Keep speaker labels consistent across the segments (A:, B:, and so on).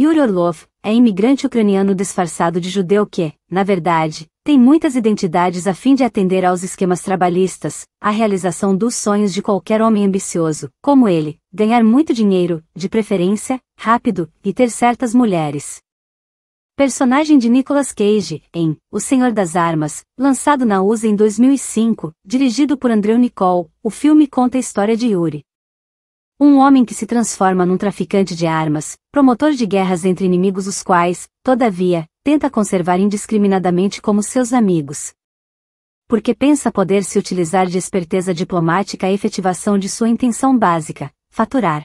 A: Yuri Orlov é imigrante ucraniano disfarçado de judeu que, na verdade, tem muitas identidades a fim de atender aos esquemas trabalhistas, a realização dos sonhos de qualquer homem ambicioso, como ele, ganhar muito dinheiro, de preferência, rápido, e ter certas mulheres. Personagem de Nicolas Cage, em O Senhor das Armas, lançado na USA em 2005, dirigido por Andrew Nicole, o filme conta a história de Yuri, um homem que se transforma num traficante de armas, promotor de guerras entre inimigos os quais, todavia, tenta conservar indiscriminadamente como seus amigos. Porque pensa poder se utilizar de esperteza diplomática a efetivação de sua intenção básica, faturar.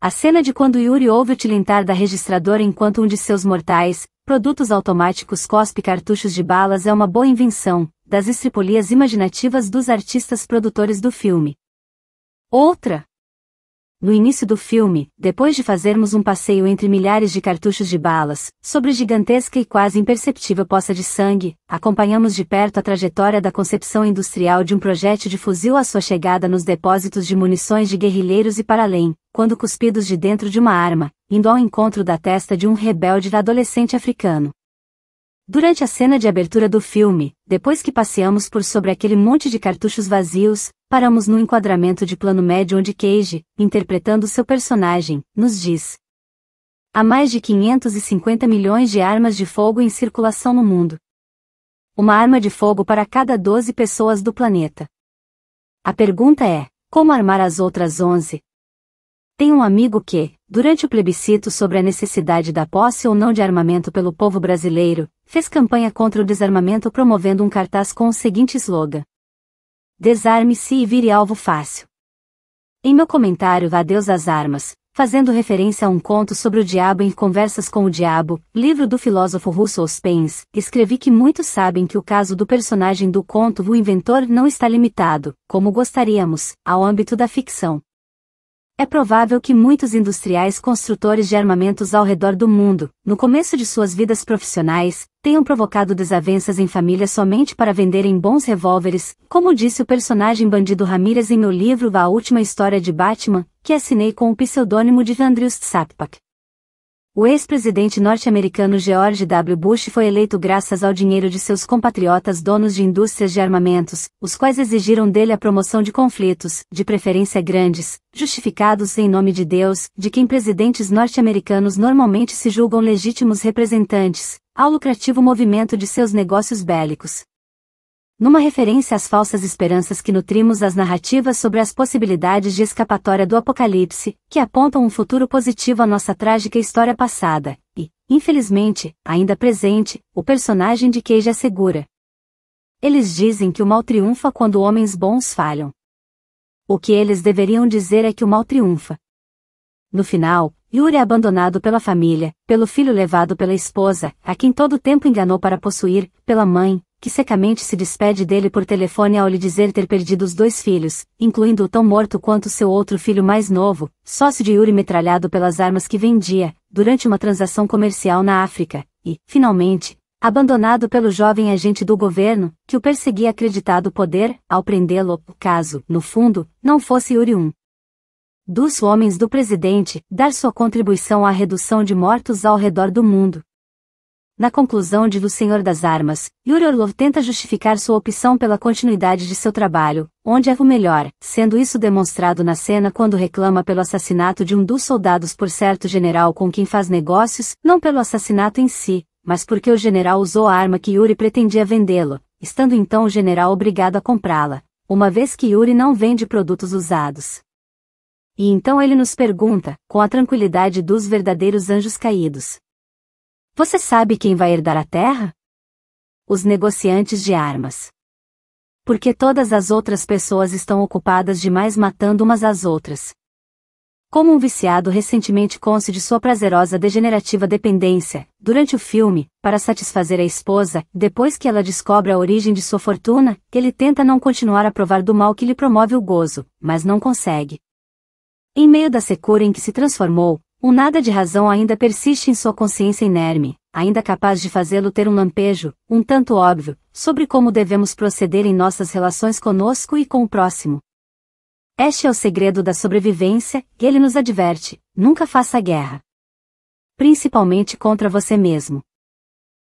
A: A cena de quando Yuri ouve o tilintar da registradora enquanto um de seus mortais, produtos automáticos cospe cartuchos de balas é uma boa invenção, das estripolias imaginativas dos artistas produtores do filme. Outra, no início do filme, depois de fazermos um passeio entre milhares de cartuchos de balas, sobre gigantesca e quase imperceptível poça de sangue, acompanhamos de perto a trajetória da concepção industrial de um projétil de fuzil à sua chegada nos depósitos de munições de guerrilheiros e para além, quando cuspidos de dentro de uma arma, indo ao encontro da testa de um rebelde adolescente africano. Durante a cena de abertura do filme, depois que passeamos por sobre aquele monte de cartuchos vazios, paramos no enquadramento de plano médio onde Cage, interpretando seu personagem, nos diz: Há mais de 550 milhões de armas de fogo em circulação no mundo. Uma arma de fogo para cada 12 pessoas do planeta. A pergunta é: como armar as outras 11? Tem um amigo que, durante o plebiscito sobre a necessidade da posse ou não de armamento pelo povo brasileiro, fez campanha contra o desarmamento promovendo um cartaz com o seguinte slogan: Desarme-se e vire alvo fácil. Em meu comentário vá Deus às Armas, fazendo referência a um conto sobre o diabo em Conversas com o Diabo, livro do filósofo russo Ospens, escrevi que muitos sabem que o caso do personagem do conto O Inventor não está limitado, como gostaríamos, ao âmbito da ficção. É provável que muitos industriais construtores de armamentos ao redor do mundo, no começo de suas vidas profissionais, tenham provocado desavenças em família somente para venderem bons revólveres, como disse o personagem bandido Ramirez em meu livro A Última História de Batman, que assinei com o pseudônimo de Vandrius Tsapak. O ex-presidente norte-americano George W. Bush foi eleito graças ao dinheiro de seus compatriotas donos de indústrias de armamentos, os quais exigiram dele a promoção de conflitos, de preferência grandes, justificados em nome de Deus, de quem presidentes norte-americanos normalmente se julgam legítimos representantes, ao lucrativo movimento de seus negócios bélicos, numa referência às falsas esperanças que nutrimos as narrativas sobre as possibilidades de escapatória do apocalipse, que apontam um futuro positivo à nossa trágica história passada, e, infelizmente, ainda presente, o personagem de Cage assegura. É eles dizem que o mal triunfa quando homens bons falham. O que eles deveriam dizer é que o mal triunfa. No final, Yuri é abandonado pela família, pelo filho levado pela esposa, a quem todo o tempo enganou para possuir, pela mãe, que secamente se despede dele por telefone ao lhe dizer ter perdido os dois filhos, incluindo o tão morto quanto seu outro filho mais novo, sócio de Yuri metralhado pelas armas que vendia, durante uma transação comercial na África, e, finalmente, abandonado pelo jovem agente do governo, que o perseguia acreditado poder, ao prendê-lo, caso, no fundo, não fosse Yuri um dos homens do presidente, dar sua contribuição à redução de mortos ao redor do mundo na conclusão de O Senhor das Armas, Yuri Orlov tenta justificar sua opção pela continuidade de seu trabalho, onde é o melhor, sendo isso demonstrado na cena quando reclama pelo assassinato de um dos soldados por certo general com quem faz negócios, não pelo assassinato em si, mas porque o general usou a arma que Yuri pretendia vendê-lo, estando então o general obrigado a comprá-la, uma vez que Yuri não vende produtos usados. E então ele nos pergunta, com a tranquilidade dos verdadeiros anjos caídos, você sabe quem vai herdar a terra? Os negociantes de armas. Porque todas as outras pessoas estão ocupadas demais matando umas às outras. Como um viciado recentemente conce de sua prazerosa degenerativa dependência, durante o filme, para satisfazer a esposa, depois que ela descobre a origem de sua fortuna, ele tenta não continuar a provar do mal que lhe promove o gozo, mas não consegue. Em meio da secura em que se transformou, o nada de razão ainda persiste em sua consciência inerme, ainda capaz de fazê-lo ter um lampejo, um tanto óbvio, sobre como devemos proceder em nossas relações conosco e com o próximo. Este é o segredo da sobrevivência, e ele nos adverte: nunca faça guerra. Principalmente contra você mesmo.